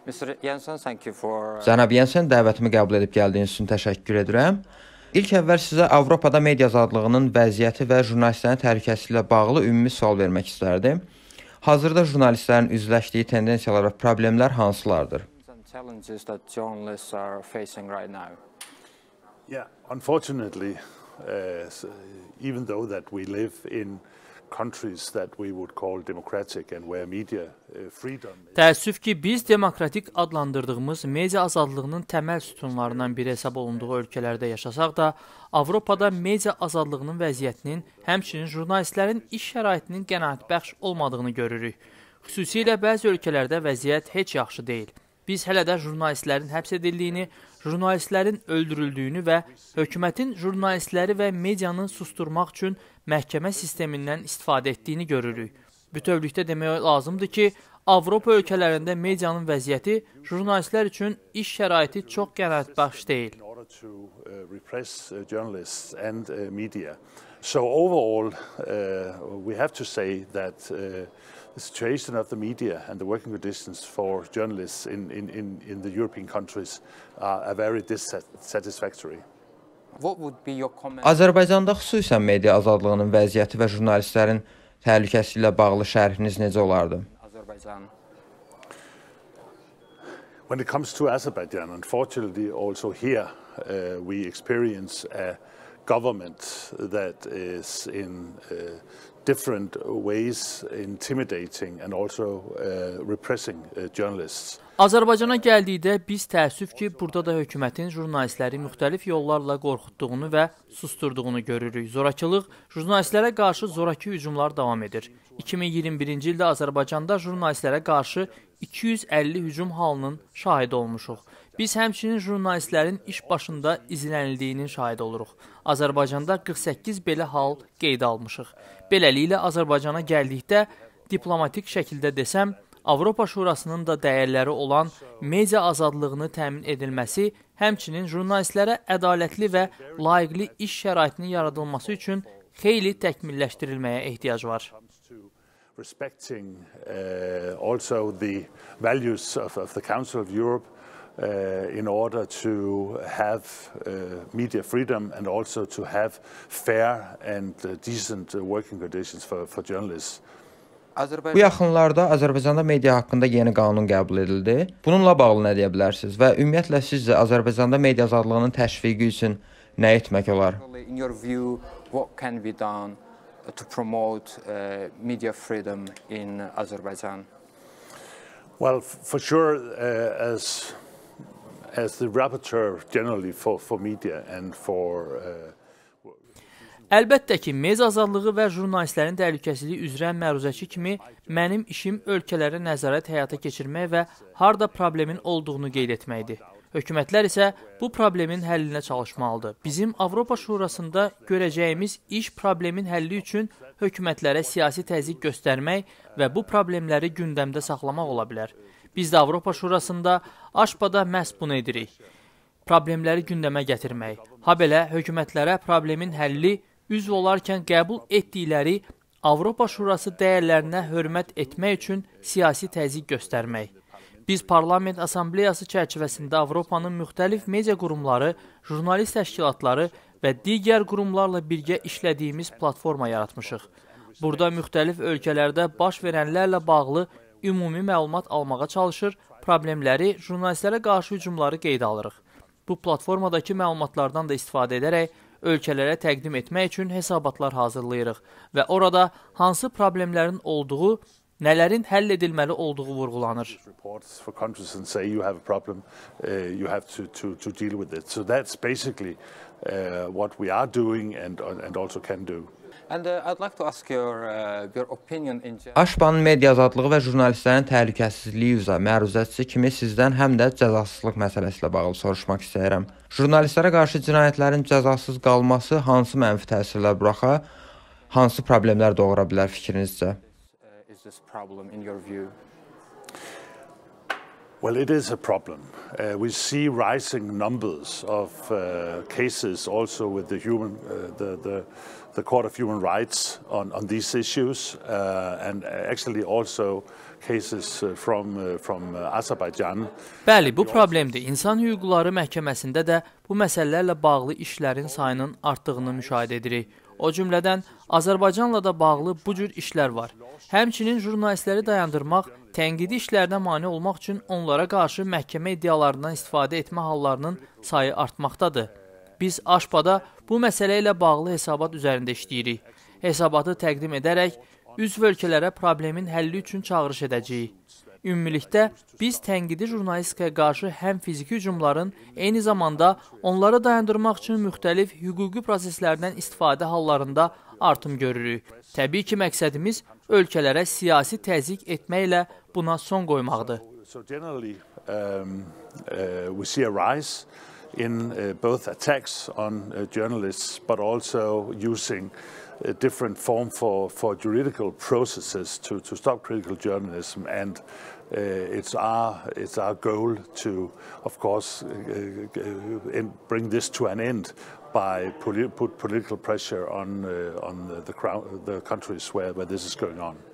Uh, Cənab Yensen, dəvətimi qəbul edib gəldiyiniz üçün təşəkkür edirəm. İlk əvvəl sizə Avropada media azadlığının vəziyyəti və jurnalistlərin təhlükəsizliyi ilə bağlı ümumi sual vermək istərdim. Hazırda jurnalistlərin üzləşdiyi tendensiyalar və problemlər hansılardır? Yeah, unfortunately, uh, even though that we live in Uh, Təəssüf ki, biz demokratik adlandırdığımız media azadlığının təməl sütunlarından biri hesab olunduğu ölkələrdə yaşasaq da, Avropada media azadlığının vəziyyətinin, həmçinin jurnalistlərin iş şəraitinin qənaətbəxş olmadığını görürük. Xüsusilə bəzi ölkələrdə vəziyyət heç yaxşı deyil. Biz hələ də jurnalistlərin həbs edildiyini, jurnalistlərin öldürüldüyünü və hökumətin jurnalistləri və medianı susturmaq üçün məhkəmə sistemindən istifadə etdiyini görürük. Bütövlükdə demək lazımdır ki, Avropa ölkələrində medianın vəziyyəti jurnalistlər üçün iş şəraiti çox qənaətbəxş deyil to uh, repress uh, journalists and uh, media. So overall, we have to say that the situation of the media and the working conditions for journalists in, in, in, in the European countries are very dissatisfactory. Azərbaycanda xüsusən media azadlığının vəziyyəti və jurnalistlərin təhlükəsi ilə bağlı şərhiniz necə olardı? Azərbaycan When it comes to Azerbaijan, unfortunately, also here Uh, we experience a government that is in uh, different ways intimidating and also uh, repressing journalists. Azərbaycana gəldikdə biz təəssüf ki, burada da hökumətin jurnalistləri müxtəlif yollarla qorxutduğunu və susturduğunu görürük. Zorakılıq, jurnalistlərə qarşı zoraki hücumlar davam edir. 2021-ci ildə Azərbaycanda jurnalistlərə qarşı 250 hücum halının şahidi olmuşuq. Biz həmçinin jurnalistlərin iş başında izlənildiyinin şahid oluruq. Azərbaycanda 48 belə hal qeydə almışıq. Beləliklə Azərbaycana gəldikdə diplomatik şəkildə desəm, Avropa Şurasının da dəyərləri olan media azadlığını təmin edilməsi, həmçinin jurnalistlərə ədalətli və layiqli iş şəraitinin yaradılması üçün xeyli təkmilləşdirilməyə ehtiyac var. respecting uh, also the values of, of the Council of Europe Uh, in order to have uh, media freedom and also to have fair and uh, decent working conditions for, for journalists. Bu yaxınlarda Azərbaycanda media haqqında yeni qanun qəbul edildi. Bununla bağlı nə deyə bilərsiniz və ümumiyyətlə sizcə Azərbaycanda media azadlığının təşviqi üçün nə etmək olar? In your view, what can be done to promote uh, media freedom in Azerbaijan? Well, for sure, uh, as as the rapporteur generally for, for media and for uh, Əlbəttə ki, media azadlığı və jurnalistlərin təhlükəsizliyi üzrə məruzəçi kimi mənim işim ölkələrə nəzarət həyata keçirmək və harda problemin olduğunu qeyd etməkdir. Hökumətlər isə bu problemin həllinə çalışmalıdır. Bizim Avropa Şurasında görəcəyimiz iş problemin həlli üçün hökumətlərə siyasi təzyiq göstərmək və bu problemləri gündəmdə saxlamaq ola bilər. Biz də Avropa Şurasında Aşpada məhz bunu edirik. Problemləri gündəmə gətirmək, ha belə hökumətlərə problemin həlli üzv olarkən qəbul etdikləri Avropa Şurası dəyərlərinə hörmət etmək üçün siyasi təzyiq göstərmək. Biz Parlament Assambleyası çərçivəsində Avropanın müxtəlif media qurumları, jurnalist təşkilatları və digər qurumlarla birgə işlədiyimiz platforma yaratmışıq. Burada müxtəlif ölkələrdə baş verənlərlə bağlı ümumi məlumat almağa çalışır, problemləri, jurnalistlərə qarşı hücumları qeydə alırıq. Bu platformadakı məlumatlardan da istifadə edərək ölkələrə təqdim etmək üçün hesabatlar hazırlayırıq və orada hansı problemlərin olduğu nələrin həll edilməli olduğu vurğulanır. Eh, so that's basically Uh, what we are doing and, and also can do. Uh, uh, Aşban media azadlığı və jurnalistlərin təhlükəsizliyi üzrə məruzəçisi kimi sizdən həm də cəzasızlıq məsələsi ilə bağlı soruşmaq istəyirəm. Jurnalistlərə qarşı cinayətlərin cəzasız qalması hansı mənfi təsirlər buraxa, hansı problemlər doğura bilər fikrinizcə? Is this problem in your view? Well, it is a problem. Uh, we see rising numbers of uh, cases also with the human, uh, the, the, the, Court of Human Rights on, on these issues, uh, and actually also cases uh, from, uh, from Azerbaijan. Bəli, bu problemdir. İnsan hüquqları məhkəməsində də bu məsələlərlə bağlı işlərin sayının artdığını müşahidə edirik. O cümlədən Azərbaycanla da bağlı bu cür işlər var. Həmçinin jurnalistləri dayandırmaq, tənqidi işlərinə mane olmaq üçün onlara qarşı məhkəmə iddialarından istifadə etmə hallarının sayı artmaqdadır. Biz Aşpada bu məsələ ilə bağlı hesabat üzərində işləyirik. Hesabatı təqdim edərək üzv ölkələrə problemin həlli üçün çağırış edəcəyik. Ümumilikdə biz tənqidi jurnalistikaya qarşı həm fiziki hücumların, eyni zamanda onları dayandırmaq üçün müxtəlif hüquqi proseslərdən istifadə hallarında artım görürük. Təbii ki, məqsədimiz ölkələrə siyasi təzyiq etməklə buna son qoymaqdır. So generally um, uh, we see a rise in uh, both attacks on uh, journalists, but also using a uh, different form for, for juridical processes to, to stop critical journalism. And uh, it's, our, it's our goal to, of course, uh, bring this to an end by put political pressure on, uh, on the, the, the countries where, where this is going on.